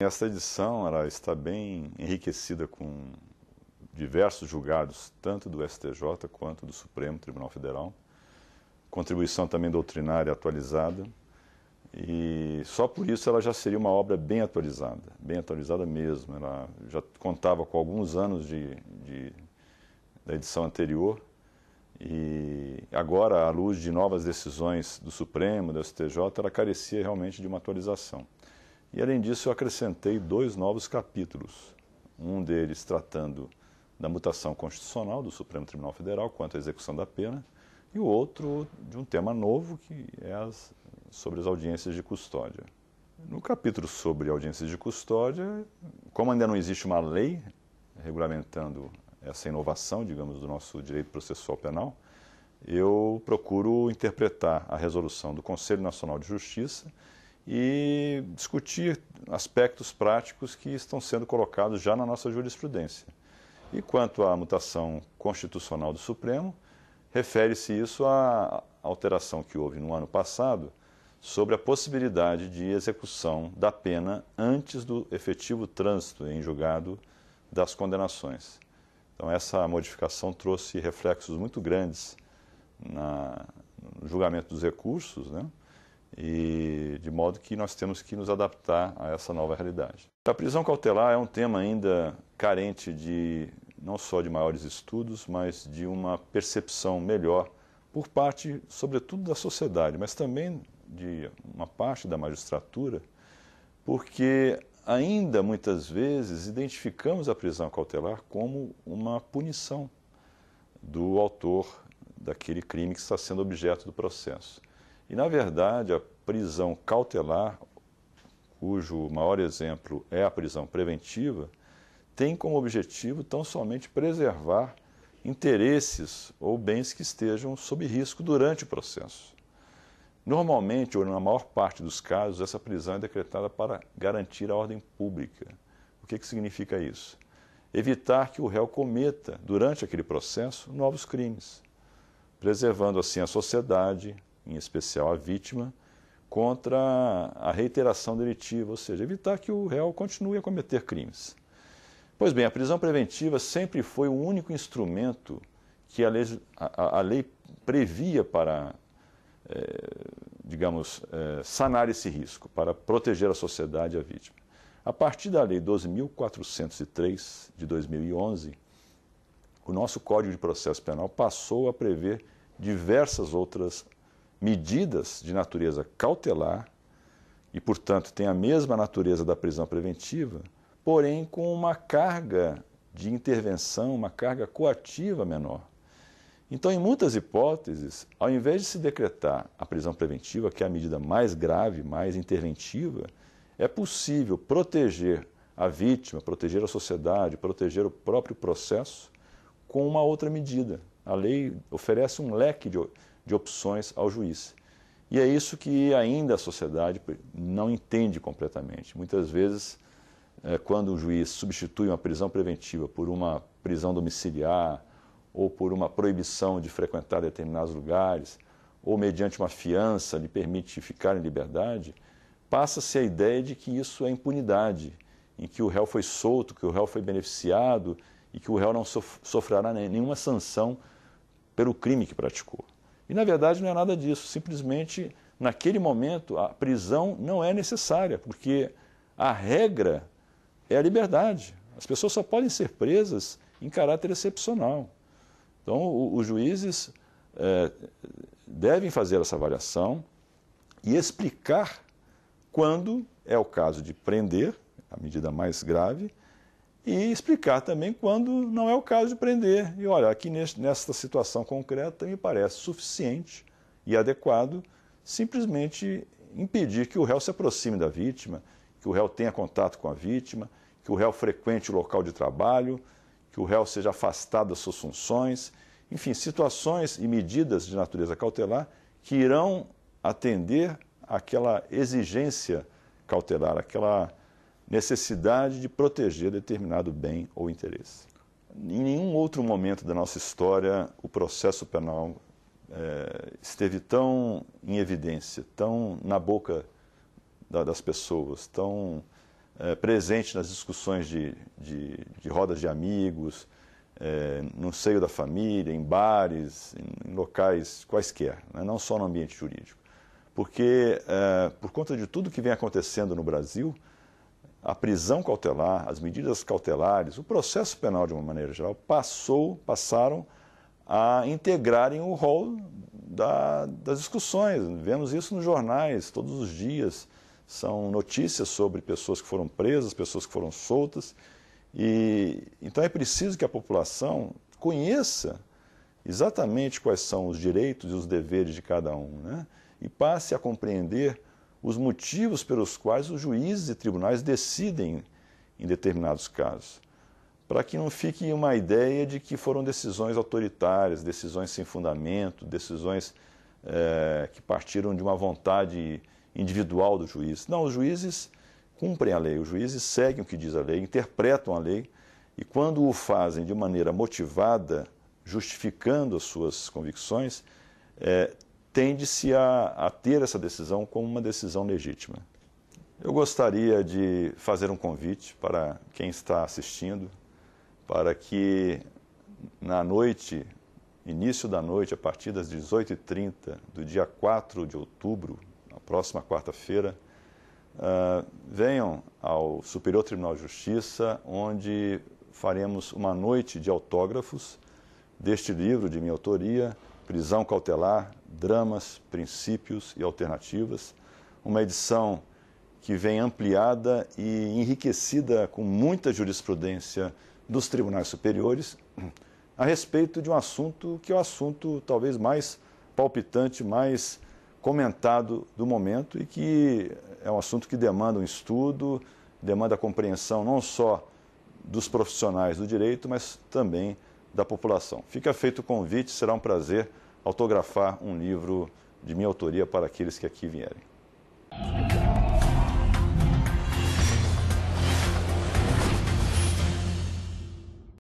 Esta edição ela está bem enriquecida com diversos julgados, tanto do STJ quanto do Supremo Tribunal Federal, contribuição também doutrinária atualizada, e só por isso ela já seria uma obra bem atualizada, bem atualizada mesmo. Ela já contava com alguns anos de, de da edição anterior, e agora, à luz de novas decisões do Supremo, do STJ, ela carecia realmente de uma atualização. E além disso, eu acrescentei dois novos capítulos, um deles tratando da mutação constitucional do Supremo Tribunal Federal quanto à execução da pena, e o outro de um tema novo que é as, sobre as audiências de custódia. No capítulo sobre audiências de custódia, como ainda não existe uma lei regulamentando essa inovação, digamos, do nosso direito processual penal, eu procuro interpretar a resolução do Conselho Nacional de Justiça e discutir aspectos práticos que estão sendo colocados já na nossa jurisprudência. E quanto à mutação constitucional do Supremo, refere-se isso à alteração que houve no ano passado sobre a possibilidade de execução da pena antes do efetivo trânsito em julgado das condenações. Então, essa modificação trouxe reflexos muito grandes na, no julgamento dos recursos, né? e de modo que nós temos que nos adaptar a essa nova realidade. A prisão cautelar é um tema ainda carente de não só de maiores estudos, mas de uma percepção melhor por parte, sobretudo, da sociedade, mas também de uma parte da magistratura, porque ainda muitas vezes identificamos a prisão cautelar como uma punição do autor daquele crime que está sendo objeto do processo. E, na verdade, a prisão cautelar, cujo maior exemplo é a prisão preventiva, tem como objetivo tão somente preservar interesses ou bens que estejam sob risco durante o processo. Normalmente, ou na maior parte dos casos, essa prisão é decretada para garantir a ordem pública. O que, que significa isso? Evitar que o réu cometa, durante aquele processo, novos crimes, preservando assim a sociedade, em especial a vítima, contra a reiteração delitiva, ou seja, evitar que o réu continue a cometer crimes. Pois bem, a prisão preventiva sempre foi o único instrumento que a lei, a, a lei previa para, é, digamos, é, sanar esse risco, para proteger a sociedade e a vítima. A partir da Lei 12.403 de 2011, o nosso Código de Processo Penal passou a prever diversas outras medidas de natureza cautelar e, portanto, tem a mesma natureza da prisão preventiva, porém com uma carga de intervenção, uma carga coativa menor. Então, em muitas hipóteses, ao invés de se decretar a prisão preventiva, que é a medida mais grave, mais interventiva, é possível proteger a vítima, proteger a sociedade, proteger o próprio processo com uma outra medida. A lei oferece um leque de, de opções ao juiz. E é isso que ainda a sociedade não entende completamente. Muitas vezes, eh, quando um juiz substitui uma prisão preventiva por uma prisão domiciliar, ou por uma proibição de frequentar determinados lugares, ou mediante uma fiança lhe permite ficar em liberdade, passa-se a ideia de que isso é impunidade, em que o réu foi solto, que o réu foi beneficiado e que o réu não sofrerá nenhuma sanção pelo crime que praticou. E na verdade não é nada disso, simplesmente naquele momento a prisão não é necessária, porque a regra é a liberdade. As pessoas só podem ser presas em caráter excepcional. Então, os juízes é, devem fazer essa avaliação e explicar quando é o caso de prender, a medida mais grave, e explicar também quando não é o caso de prender. E olha, aqui nesta situação concreta me parece suficiente e adequado simplesmente impedir que o réu se aproxime da vítima, que o réu tenha contato com a vítima, que o réu frequente o local de trabalho, que o réu seja afastado das suas funções, enfim, situações e medidas de natureza cautelar que irão atender àquela exigência cautelar, aquela necessidade de proteger determinado bem ou interesse. Em nenhum outro momento da nossa história o processo penal é, esteve tão em evidência, tão na boca da, das pessoas, tão é, presente nas discussões de, de, de rodas de amigos, é, no seio da família, em bares, em, em locais quaisquer, né? não só no ambiente jurídico. Porque, é, por conta de tudo que vem acontecendo no Brasil, a prisão cautelar, as medidas cautelares, o processo penal de uma maneira geral, passou, passaram a integrarem o rol da, das discussões. Vemos isso nos jornais todos os dias. São notícias sobre pessoas que foram presas, pessoas que foram soltas. E então é preciso que a população conheça exatamente quais são os direitos e os deveres de cada um, né? E passe a compreender os motivos pelos quais os juízes e tribunais decidem em determinados casos, para que não fique uma ideia de que foram decisões autoritárias, decisões sem fundamento, decisões é, que partiram de uma vontade individual do juiz. Não, os juízes cumprem a lei, os juízes seguem o que diz a lei, interpretam a lei e, quando o fazem de maneira motivada, justificando as suas convicções, é, tende-se a, a ter essa decisão como uma decisão legítima. Eu gostaria de fazer um convite para quem está assistindo, para que na noite, início da noite, a partir das 18h30 do dia 4 de outubro, na próxima quarta-feira, uh, venham ao Superior Tribunal de Justiça, onde faremos uma noite de autógrafos deste livro de minha autoria, Prisão Cautelar, dramas, princípios e alternativas. Uma edição que vem ampliada e enriquecida com muita jurisprudência dos tribunais superiores a respeito de um assunto que é o assunto talvez mais palpitante, mais comentado do momento e que é um assunto que demanda um estudo, demanda a compreensão não só dos profissionais do direito, mas também da população. Fica feito o convite, será um prazer autografar um livro de minha autoria para aqueles que aqui vierem.